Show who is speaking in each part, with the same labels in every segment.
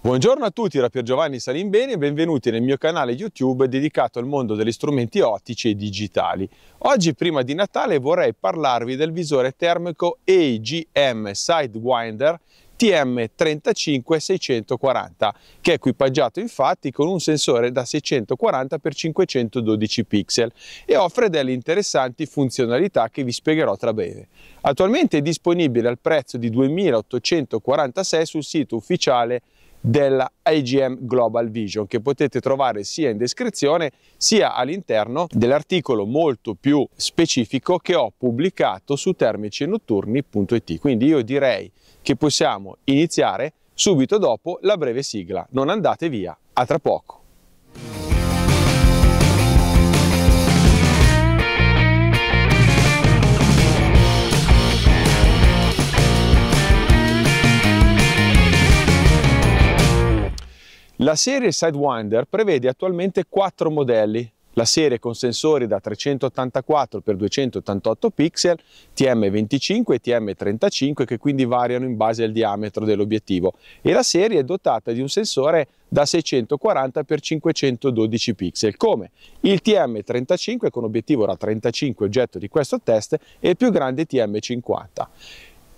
Speaker 1: Buongiorno a tutti da Pier Giovanni Salimbeni e benvenuti nel mio canale YouTube dedicato al mondo degli strumenti ottici e digitali. Oggi prima di Natale vorrei parlarvi del visore termico AGM Sidewinder TM35640 che è equipaggiato infatti con un sensore da 640x512 pixel e offre delle interessanti funzionalità che vi spiegherò tra breve. Attualmente è disponibile al prezzo di 2846 sul sito ufficiale della IGM Global Vision che potete trovare sia in descrizione sia all'interno dell'articolo molto più specifico che ho pubblicato su termicinotturni.it quindi io direi che possiamo iniziare subito dopo la breve sigla non andate via a tra poco La serie Sidewinder prevede attualmente quattro modelli, la serie con sensori da 384 x 288 pixel, TM25 e TM35 che quindi variano in base al diametro dell'obiettivo e la serie è dotata di un sensore da 640 x 512 pixel come il TM35 con obiettivo da 35 oggetto di questo test e il più grande TM50.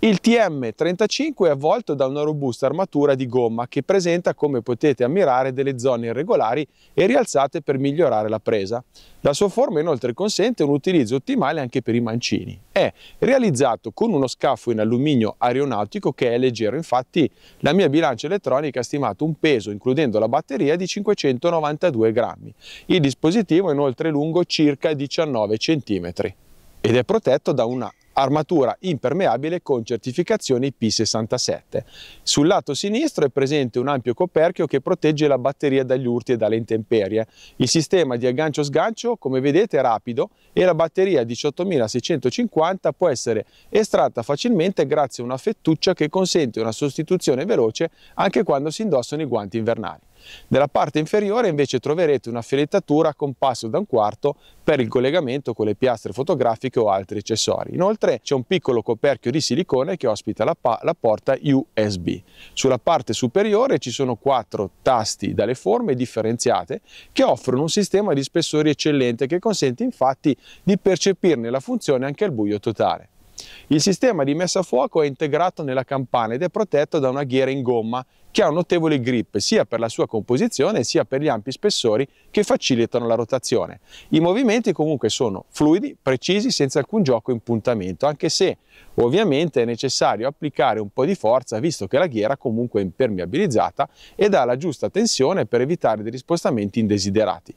Speaker 1: Il TM35 è avvolto da una robusta armatura di gomma che presenta, come potete ammirare, delle zone irregolari e rialzate per migliorare la presa. La sua forma inoltre consente un utilizzo ottimale anche per i mancini. È realizzato con uno scafo in alluminio aeronautico che è leggero, infatti la mia bilancia elettronica ha stimato un peso, includendo la batteria, di 592 grammi. Il dispositivo è inoltre lungo circa 19 cm ed è protetto da una armatura impermeabile con certificazione IP67. Sul lato sinistro è presente un ampio coperchio che protegge la batteria dagli urti e dalle intemperie. Il sistema di aggancio-sgancio, come vedete, è rapido e la batteria 18650 può essere estratta facilmente grazie a una fettuccia che consente una sostituzione veloce anche quando si indossano i guanti invernali. Nella parte inferiore invece troverete una filettatura con passo da un quarto per il collegamento con le piastre fotografiche o altri accessori. Inoltre c'è un piccolo coperchio di silicone che ospita la, la porta USB. Sulla parte superiore ci sono quattro tasti dalle forme differenziate che offrono un sistema di spessori eccellente che consente infatti di percepirne la funzione anche al buio totale. Il sistema di messa a fuoco è integrato nella campana ed è protetto da una ghiera in gomma che ha un notevole grip sia per la sua composizione sia per gli ampi spessori che facilitano la rotazione. I movimenti comunque sono fluidi, precisi, senza alcun gioco in puntamento, anche se ovviamente è necessario applicare un po' di forza visto che la ghiera comunque è impermeabilizzata ed ha la giusta tensione per evitare degli spostamenti indesiderati.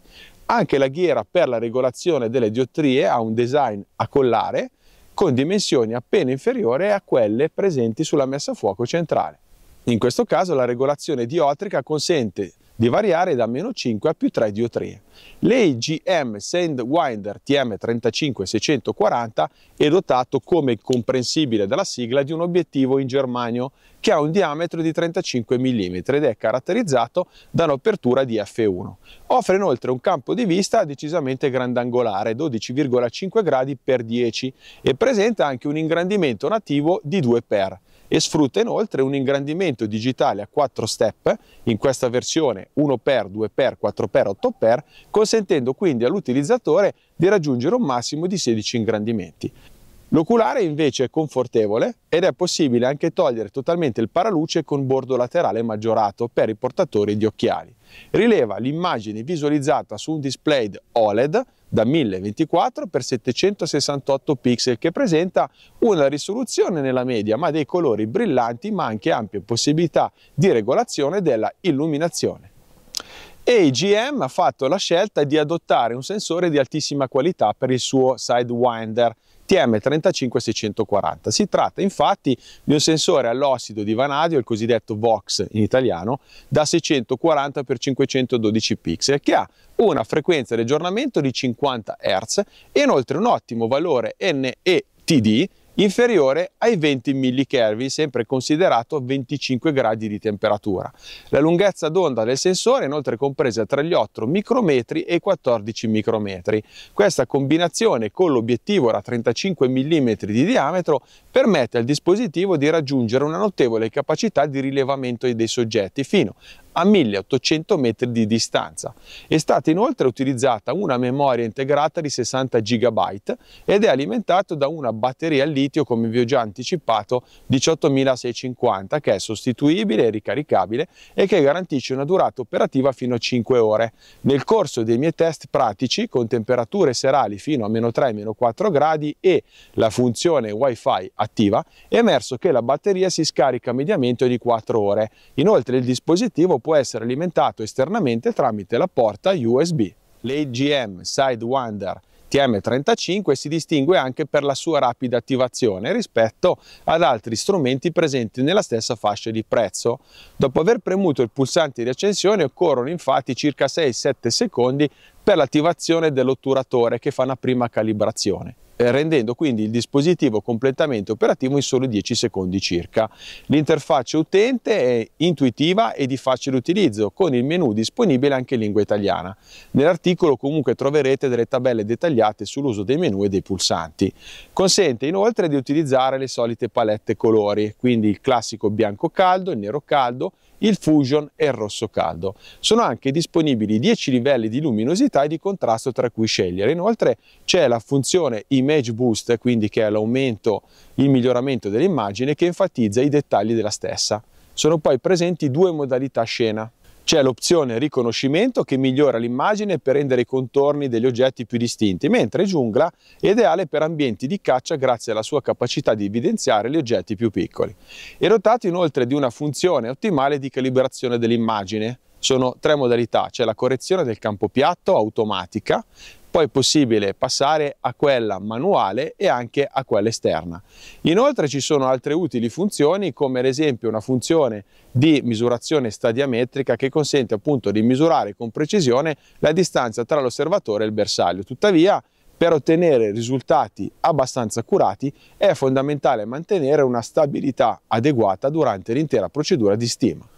Speaker 1: Anche la ghiera per la regolazione delle diottrie ha un design a collare con dimensioni appena inferiore a quelle presenti sulla messa a fuoco centrale. In questo caso la regolazione diotrica consente di variare da meno 5 a più 3 diotrie. L'EIGM Sandwinder TM35640 è dotato, come comprensibile dalla sigla, di un obiettivo in germanio che ha un diametro di 35 mm ed è caratterizzato da un'apertura di F1. Offre inoltre un campo di vista decisamente grandangolare, 12,5 gradi per 10 e presenta anche un ingrandimento nativo di 2 x e sfrutta inoltre un ingrandimento digitale a 4 step, in questa versione 1x, 2x, 4x, 8x, consentendo quindi all'utilizzatore di raggiungere un massimo di 16 ingrandimenti. L'oculare invece è confortevole ed è possibile anche togliere totalmente il paraluce con bordo laterale maggiorato per i portatori di occhiali. Rileva l'immagine visualizzata su un display OLED da 1024 x 768 pixel che presenta una risoluzione nella media ma dei colori brillanti ma anche ampie possibilità di regolazione della illuminazione. E GM ha fatto la scelta di adottare un sensore di altissima qualità per il suo Sidewinder TM35640. Si tratta infatti di un sensore all'ossido di vanadio, il cosiddetto VOX in italiano, da 640 x 512 pixel, che ha una frequenza di aggiornamento di 50 Hz e inoltre un ottimo valore NETD inferiore ai 20 mK, sempre considerato 25 gradi di temperatura. La lunghezza d'onda del sensore è inoltre compresa tra gli 8 micrometri e i 14 micrometri. Questa combinazione con l'obiettivo da 35 mm di diametro permette al dispositivo di raggiungere una notevole capacità di rilevamento dei soggetti fino a 1800 metri di distanza. È stata inoltre utilizzata una memoria integrata di 60 GB ed è alimentato da una batteria a litio, come vi ho già anticipato, 18650 che è sostituibile e ricaricabile e che garantisce una durata operativa fino a 5 ore. Nel corso dei miei test pratici, con temperature serali fino a meno 3-4 gradi e la funzione Wi-Fi a attiva, è emerso che la batteria si scarica mediamente ogni 4 ore. Inoltre il dispositivo può essere alimentato esternamente tramite la porta USB. L'AGM Sidewinder TM35 si distingue anche per la sua rapida attivazione rispetto ad altri strumenti presenti nella stessa fascia di prezzo. Dopo aver premuto il pulsante di accensione occorrono infatti circa 6-7 secondi per l'attivazione dell'otturatore che fa una prima calibrazione eh, rendendo quindi il dispositivo completamente operativo in soli 10 secondi circa. L'interfaccia utente è intuitiva e di facile utilizzo, con il menu disponibile anche in lingua italiana. Nell'articolo comunque troverete delle tabelle dettagliate sull'uso dei menu e dei pulsanti. Consente inoltre di utilizzare le solite palette colori, quindi il classico bianco caldo, il nero caldo, il Fusion e il Rosso Caldo. Sono anche disponibili 10 livelli di luminosità e di contrasto tra cui scegliere. Inoltre c'è la funzione Image Boost, quindi che è l'aumento, il miglioramento dell'immagine che enfatizza i dettagli della stessa. Sono poi presenti due modalità scena, c'è l'opzione riconoscimento che migliora l'immagine per rendere i contorni degli oggetti più distinti, mentre giungla è ideale per ambienti di caccia grazie alla sua capacità di evidenziare gli oggetti più piccoli. È dotato inoltre di una funzione ottimale di calibrazione dell'immagine. Sono tre modalità, c'è la correzione del campo piatto automatica, poi è possibile passare a quella manuale e anche a quella esterna. Inoltre ci sono altre utili funzioni come ad esempio una funzione di misurazione stadiametrica che consente appunto di misurare con precisione la distanza tra l'osservatore e il bersaglio. Tuttavia per ottenere risultati abbastanza accurati è fondamentale mantenere una stabilità adeguata durante l'intera procedura di stima.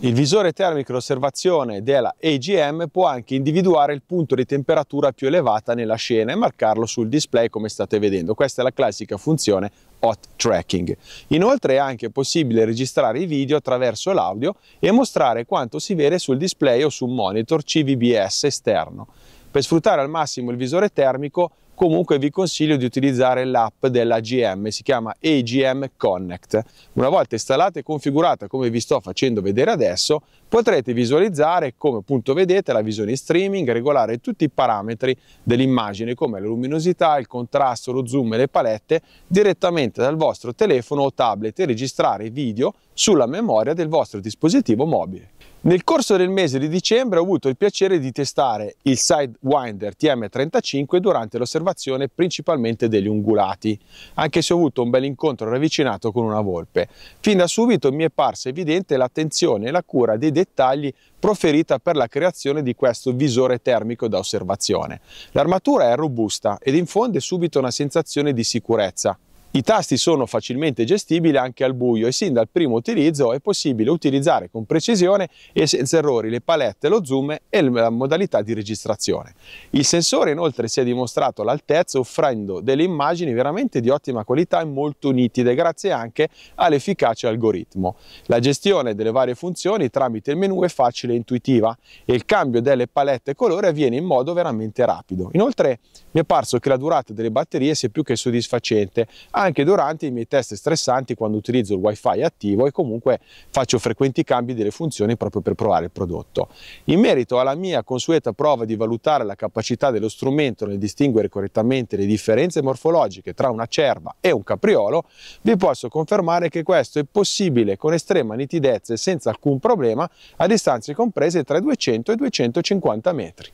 Speaker 1: Il visore termico d'osservazione della AGM può anche individuare il punto di temperatura più elevata nella scena e marcarlo sul display come state vedendo. Questa è la classica funzione hot tracking. Inoltre è anche possibile registrare i video attraverso l'audio e mostrare quanto si vede sul display o su un monitor CVBS esterno. Per sfruttare al massimo il visore termico comunque vi consiglio di utilizzare l'app della GM, si chiama AGM Connect. Una volta installata e configurata come vi sto facendo vedere adesso, potrete visualizzare come appunto vedete la visione streaming, regolare tutti i parametri dell'immagine come la luminosità, il contrasto, lo zoom e le palette direttamente dal vostro telefono o tablet e registrare video sulla memoria del vostro dispositivo mobile. Nel corso del mese di dicembre ho avuto il piacere di testare il Sidewinder TM35 durante l'osservazione principalmente degli ungulati, anche se ho avuto un bel incontro ravvicinato con una volpe. Fin da subito mi è parsa evidente l'attenzione e la cura dei dettagli proferita per la creazione di questo visore termico da osservazione. L'armatura è robusta ed infonde subito una sensazione di sicurezza, i tasti sono facilmente gestibili anche al buio e sin dal primo utilizzo è possibile utilizzare con precisione e senza errori le palette, lo zoom e la modalità di registrazione. Il sensore inoltre si è dimostrato all'altezza offrendo delle immagini veramente di ottima qualità e molto nitide grazie anche all'efficace algoritmo. La gestione delle varie funzioni tramite il menu è facile e intuitiva e il cambio delle palette colore avviene in modo veramente rapido. Inoltre mi è parso che la durata delle batterie sia più che soddisfacente anche durante i miei test stressanti quando utilizzo il wifi attivo e comunque faccio frequenti cambi delle funzioni proprio per provare il prodotto. In merito alla mia consueta prova di valutare la capacità dello strumento nel distinguere correttamente le differenze morfologiche tra una cerva e un capriolo, vi posso confermare che questo è possibile con estrema nitidezza e senza alcun problema a distanze comprese tra i 200 e i 250 metri.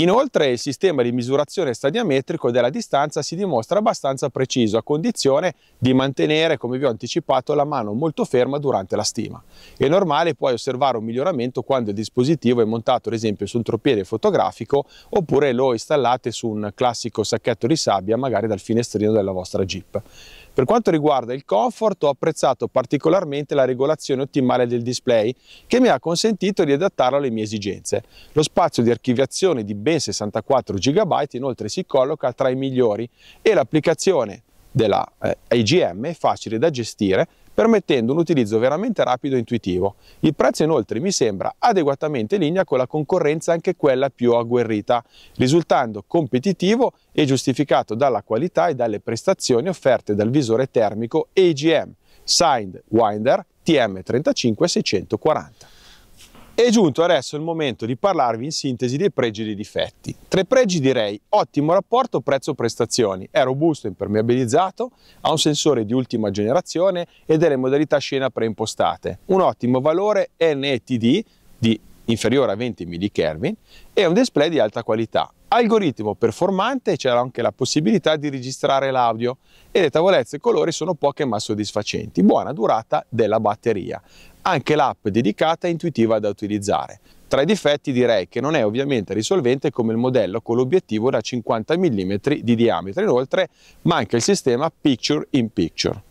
Speaker 1: Inoltre il sistema di misurazione stadiametrico della distanza si dimostra abbastanza preciso a condizione di mantenere, come vi ho anticipato, la mano molto ferma durante la stima. È normale poi osservare un miglioramento quando il dispositivo è montato ad esempio su un tropiede fotografico oppure lo installate su un classico sacchetto di sabbia magari dal finestrino della vostra Jeep. Per quanto riguarda il comfort ho apprezzato particolarmente la regolazione ottimale del display che mi ha consentito di adattarlo alle mie esigenze. Lo spazio di archiviazione di ben 64 GB inoltre si colloca tra i migliori e l'applicazione della eh, IGM è facile da gestire permettendo un utilizzo veramente rapido e intuitivo. Il prezzo inoltre mi sembra adeguatamente in linea con la concorrenza anche quella più agguerrita, risultando competitivo e giustificato dalla qualità e dalle prestazioni offerte dal visore termico AGM Signed Winder TM35640. È giunto adesso il momento di parlarvi in sintesi dei pregi e dei difetti. Tra i pregi direi ottimo rapporto prezzo-prestazioni, è robusto, e impermeabilizzato, ha un sensore di ultima generazione e delle modalità scena preimpostate. Un ottimo valore NETD di inferiore a 20 mK e un display di alta qualità. Algoritmo performante, c'era anche la possibilità di registrare l'audio e le tavolezze e colori sono poche ma soddisfacenti. Buona durata della batteria. Anche l'app dedicata è intuitiva da utilizzare. Tra i difetti direi che non è ovviamente risolvente come il modello con l'obiettivo da 50 mm di diametro, inoltre manca il sistema Picture in Picture.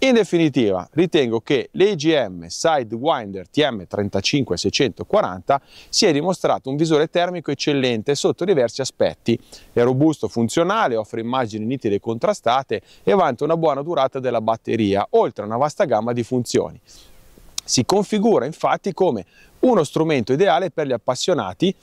Speaker 1: In definitiva, ritengo che l'EGM Sidewinder TM35640 sia dimostrato un visore termico eccellente sotto diversi aspetti. È robusto, funzionale, offre immagini nitide e contrastate e vanta una buona durata della batteria, oltre a una vasta gamma di funzioni. Si configura infatti come uno strumento ideale per gli appassionati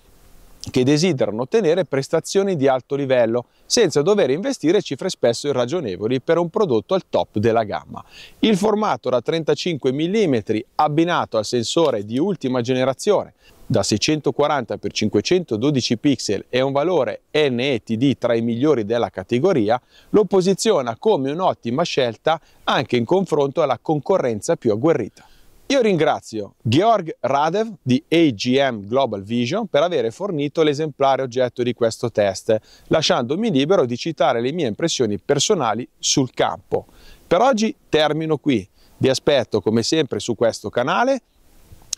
Speaker 1: che desiderano ottenere prestazioni di alto livello senza dover investire cifre spesso irragionevoli per un prodotto al top della gamma. Il formato da 35 mm abbinato al sensore di ultima generazione da 640 x 512 pixel e un valore NETD tra i migliori della categoria, lo posiziona come un'ottima scelta anche in confronto alla concorrenza più agguerrita. Io ringrazio Georg Radev di AGM Global Vision per aver fornito l'esemplare oggetto di questo test, lasciandomi libero di citare le mie impressioni personali sul campo. Per oggi termino qui. Vi aspetto come sempre su questo canale.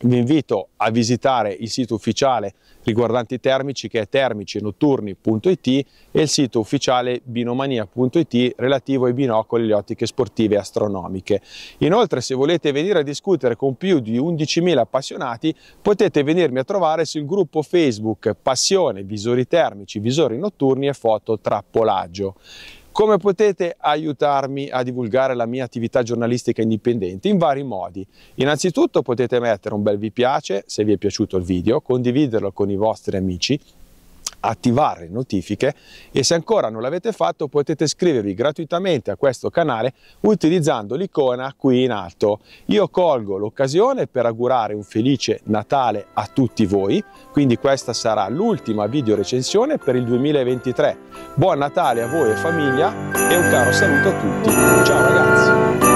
Speaker 1: Vi invito a visitare il sito ufficiale riguardanti i termici che è termicenotturni.it e il sito ufficiale binomania.it relativo ai binocoli e le ottiche sportive e astronomiche. Inoltre se volete venire a discutere con più di 11.000 appassionati potete venirmi a trovare sul gruppo Facebook Passione Visori Termici, Visori Notturni e Foto Trappolaggio. Come potete aiutarmi a divulgare la mia attività giornalistica indipendente? In vari modi. Innanzitutto potete mettere un bel vi piace se vi è piaciuto il video, condividerlo con i vostri amici attivare notifiche e se ancora non l'avete fatto potete iscrivervi gratuitamente a questo canale utilizzando l'icona qui in alto. Io colgo l'occasione per augurare un felice Natale a tutti voi, quindi questa sarà l'ultima video recensione per il 2023. Buon Natale a voi e famiglia e un caro saluto a tutti. Ciao ragazzi!